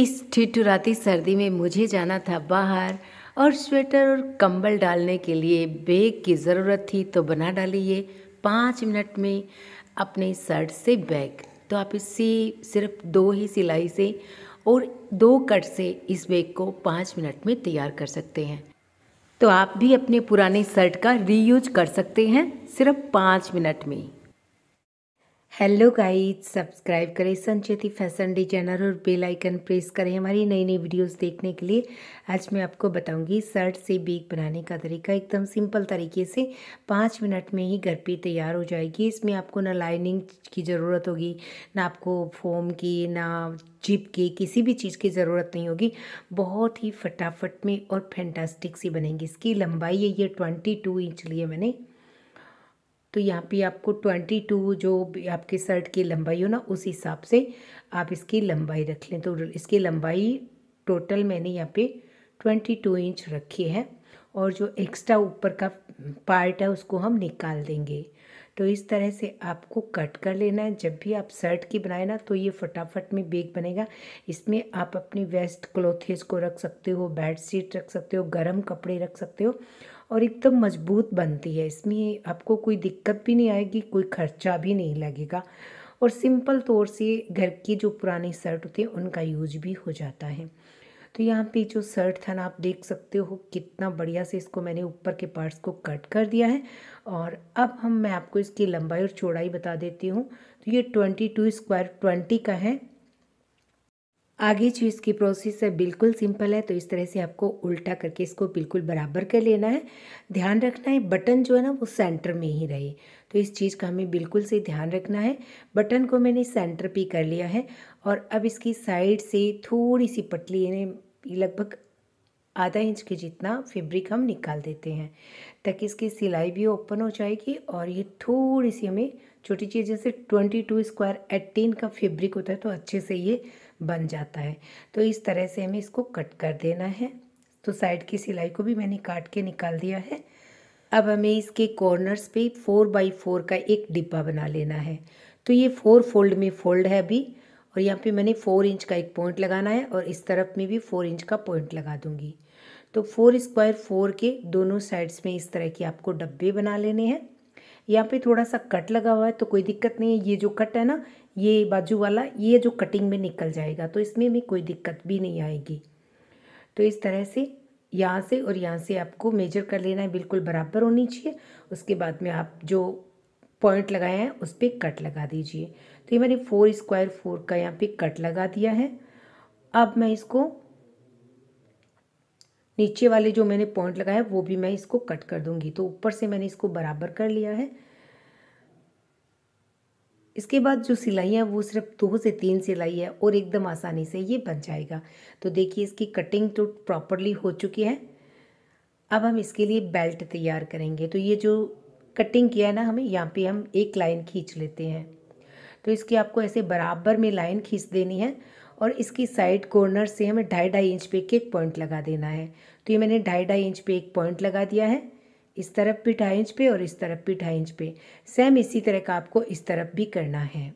इस ठिठुराती सर्दी में मुझे जाना था बाहर और स्वेटर और कंबल डालने के लिए बैग की ज़रूरत थी तो बना डाली ये पाँच मिनट में अपने शर्ट से बैग तो आप इसी सिर्फ दो ही सिलाई से और दो कट से इस बैग को पाँच मिनट में तैयार कर सकते हैं तो आप भी अपने पुराने शर्ट का रीयूज कर सकते हैं सिर्फ पाँच मिनट में हेलो गाइज सब्सक्राइब करें संचेती फैशन डिजाइनर और बेल आइकन प्रेस करें हमारी नई नई वीडियोस देखने के लिए आज मैं आपको बताऊंगी शर्ट से बेग बनाने का तरीका एकदम सिंपल तरीके से पाँच मिनट में ही घर पे तैयार हो जाएगी इसमें आपको ना लाइनिंग की ज़रूरत होगी ना आपको फोम की ना जिप की किसी भी चीज़ की ज़रूरत नहीं होगी बहुत ही फटाफट में और फैंटास्टिक सी बनेंगी इसकी लंबाई है ये ट्वेंटी इंच लिए मैंने तो यहाँ पे आपको ट्वेंटी टू जो आपके शर्ट की लंबाई हो ना उस हिसाब से आप इसकी लंबाई रख लें तो इसकी लंबाई टोटल मैंने यहाँ पे ट्वेंटी टू इंच रखी है और जो एक्स्ट्रा ऊपर का पार्ट है उसको हम निकाल देंगे तो इस तरह से आपको कट कर लेना है जब भी आप शर्ट की बनाए ना तो ये फटाफट में बेग बनेगा इसमें आप अपनी वेस्ट क्लोथेस को रख सकते हो बेड शीट रख सकते हो गर्म कपड़े रख सकते हो और एकदम मजबूत बनती है इसमें आपको कोई दिक्कत भी नहीं आएगी कोई खर्चा भी नहीं लगेगा और सिंपल तौर से घर के जो पुराने शर्ट होते हैं उनका यूज भी हो जाता है तो यहाँ पे जो शर्ट था ना आप देख सकते हो कितना बढ़िया से इसको मैंने ऊपर के पार्ट्स को कट कर दिया है और अब हम मैं आपको इसकी लंबाई और चौड़ाई बता देती हूँ तो ये ट्वेंटी टू स्क्वायर ट्वेंटी का है आगे जो इसकी प्रोसेस है बिल्कुल सिंपल है तो इस तरह से आपको उल्टा करके इसको बिल्कुल बराबर कर लेना है ध्यान रखना है बटन जो है ना वो सेंटर में ही रहे तो इस चीज़ का हमें बिल्कुल से ध्यान रखना है बटन को मैंने सेंटर पे कर लिया है और अब इसकी साइड से थोड़ी सी पटली यानी लगभग आधा इंच के जितना फेब्रिक हम निकाल देते हैं ताकि इसकी सिलाई भी ओपन हो जाएगी और ये थोड़ी सी हमें छोटी चीज़ जैसे ट्वेंटी टू स्क्वायर एटीन का फेब्रिक होता है तो अच्छे से ये बन जाता है तो इस तरह से हमें इसको कट कर देना है तो साइड की सिलाई को भी मैंने काट के निकाल दिया है अब हमें इसके कॉर्नर्स पे फोर बाई फोर का एक डिब्बा बना लेना है तो ये फोर फोल्ड में फोल्ड है अभी और यहाँ पे मैंने फोर इंच का एक पॉइंट लगाना है और इस तरफ में भी फोर इंच का पॉइंट लगा दूँगी तो फोर स्क्वायर फोर के दोनों साइड्स में इस तरह के आपको डब्बे बना लेने हैं यहाँ पे थोड़ा सा कट लगा हुआ है तो कोई दिक्कत नहीं है ये जो कट है ना ये बाजू वाला ये जो कटिंग में निकल जाएगा तो इसमें भी कोई दिक्कत भी नहीं आएगी तो इस तरह से यहाँ से और यहाँ से आपको मेजर कर लेना है बिल्कुल बराबर होनी चाहिए उसके बाद में आप जो पॉइंट लगाए हैं उस पर कट लगा दीजिए तो ये मैंने फोर स्क्वायर फोर का यहाँ पे कट लगा दिया है अब मैं इसको नीचे वाले जो मैंने पॉइंट लगाया वो भी मैं इसको कट कर दूंगी तो ऊपर से मैंने इसको बराबर कर लिया है इसके बाद जो सिलाई है वो सिर्फ दो से तीन सिलाई है और एकदम आसानी से ये बन जाएगा तो देखिए इसकी कटिंग तो प्रॉपरली हो चुकी है अब हम इसके लिए बेल्ट तैयार करेंगे तो ये जो कटिंग किया है ना हमें यहाँ पे हम एक लाइन खींच लेते हैं तो इसकी आपको ऐसे बराबर में लाइन खींच देनी है और इसकी साइड कॉर्नर से हमें ढाई ढाई इंच पे एक पॉइंट लगा देना है तो ये मैंने ढाई ढाई इंच पे एक पॉइंट लगा दिया है इस तरफ भी ढाई इंच पे और इस तरफ भी ढाई इंच पे सेम इसी तरह का आपको इस तरफ भी करना है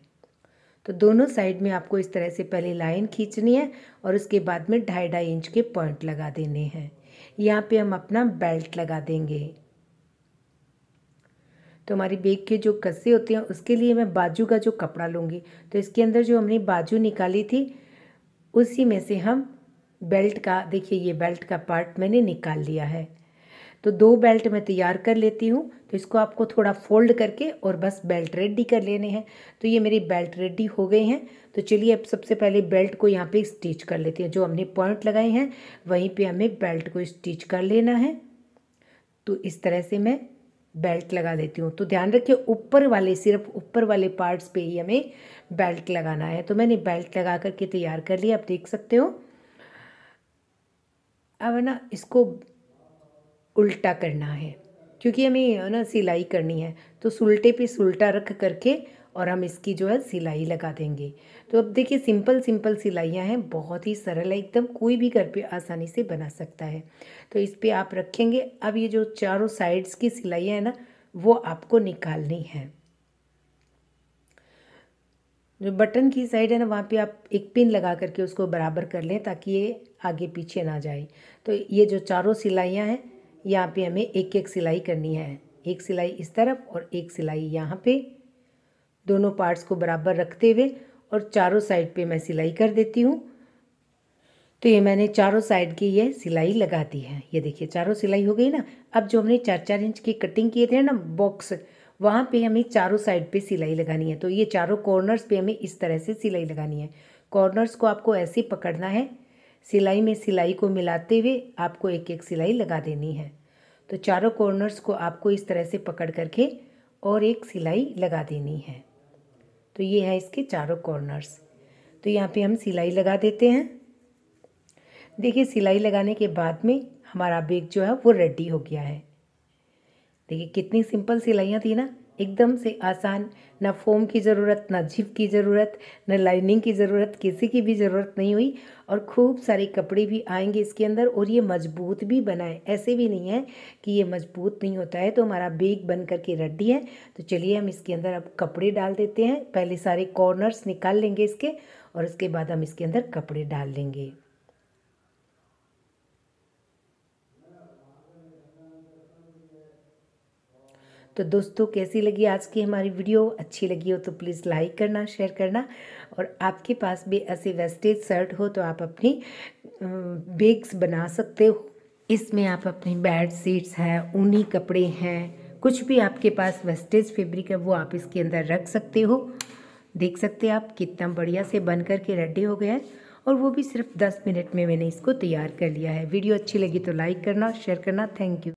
तो दोनों साइड में आपको इस तरह से पहले लाइन खींचनी है और उसके बाद में ढाई ढाई इंच के पॉइंट लगा देने हैं यहाँ पे हम अपना बेल्ट लगा देंगे तो हमारी बेग के जो कस्से होते हैं उसके लिए मैं बाजू का जो कपड़ा लूँगी तो इसके अंदर जो हमने बाजू निकाली थी उसी में से हम बेल्ट का देखिए ये बेल्ट का पार्ट मैंने निकाल लिया है तो दो बेल्ट मैं तैयार कर लेती हूँ तो इसको आपको थोड़ा फोल्ड करके और बस बेल्ट रेडी कर लेने हैं तो ये मेरी बेल्ट रेडी हो गई हैं तो चलिए अब सबसे पहले बेल्ट को यहाँ पे स्टिच कर लेते हैं जो हमने पॉइंट लगाए हैं वहीं पे हमें बेल्ट को स्टिच कर लेना है तो इस तरह से मैं बेल्ट लगा देती हूँ तो ध्यान रखिए ऊपर वाले सिर्फ ऊपर वाले पार्ट्स पर ही हमें बेल्ट लगाना है तो मैंने बेल्ट लगा करके तैयार कर लिया आप देख सकते हो अब ना इसको उल्टा करना है क्योंकि हमें ना सिलाई करनी है तो सुलटे पे सुलटा रख करके और हम इसकी जो है सिलाई लगा देंगे तो अब देखिए सिंपल सिंपल सिलाइयाँ हैं बहुत ही सरल है एकदम कोई भी घर पे आसानी से बना सकता है तो इस पर आप रखेंगे अब ये जो चारों साइड्स की सिलाइयाँ हैं ना वो आपको निकालनी है जो बटन की साइड है ना वहाँ पे आप एक पिन लगा करके उसको बराबर कर लें ताकि ये आगे पीछे ना जाए तो ये जो चारों सिलाइयाँ हैं यहाँ पे हमें एक एक सिलाई करनी है एक सिलाई इस तरफ और एक सिलाई यहाँ पे दोनों पार्ट्स को बराबर रखते हुए और चारों साइड पे मैं सिलाई कर देती हूँ तो ये मैंने चारों साइड की ये सिलाई लगा दी है ये देखिए चारों सिलाई हो गई ना अब जो हमने चार चार इंच की कटिंग किए थे ना बॉक्स वहाँ पे हमें चारों साइड पे सिलाई लगानी है तो ये चारों कॉर्नर्स पे हमें इस तरह से सिलाई लगानी है कॉर्नर्स को आपको ऐसे पकड़ना है सिलाई में सिलाई को मिलाते हुए आपको एक एक सिलाई लगा देनी है तो चारों कॉर्नर्स को आपको इस तरह से पकड़ करके और एक सिलाई लगा देनी है तो ये है इसके चारों कॉर्नर्स तो यहाँ पे हम सिलाई लगा देते हैं देखिए सिलाई लगाने के बाद में हमारा बेग जो है वो रेडी हो गया है देखिए कितनी सिंपल सिलाइयाँ थी ना एकदम से आसान ना फोम की ज़रूरत ना झिप की ज़रूरत ना लाइनिंग की ज़रूरत किसी की भी ज़रूरत नहीं हुई और खूब सारे कपड़े भी आएंगे इसके अंदर और ये मजबूत भी बना है ऐसे भी नहीं है कि ये मजबूत नहीं होता है तो हमारा बेग बन करके रेडी है तो चलिए हम इसके अंदर अब कपड़े डाल देते हैं पहले सारे कॉर्नर्स निकाल लेंगे इसके और उसके बाद हम इसके अंदर कपड़े डाल लेंगे तो दोस्तों कैसी लगी आज की हमारी वीडियो अच्छी लगी हो तो प्लीज़ लाइक करना शेयर करना और आपके पास भी ऐसे वेस्टेज शर्ट हो तो आप अपनी बेग्स बना सकते हो इसमें आप अपनी बेड सीट्स हैं ऊनी कपड़े हैं कुछ भी आपके पास वेस्टेज फैब्रिक है वो आप इसके अंदर रख सकते हो देख सकते हैं आप कितना बढ़िया से बन कर के रेडी हो गया है और वो भी सिर्फ दस मिनट में मैंने इसको तैयार कर लिया है वीडियो अच्छी लगी तो लाइक करना शेयर करना थैंक यू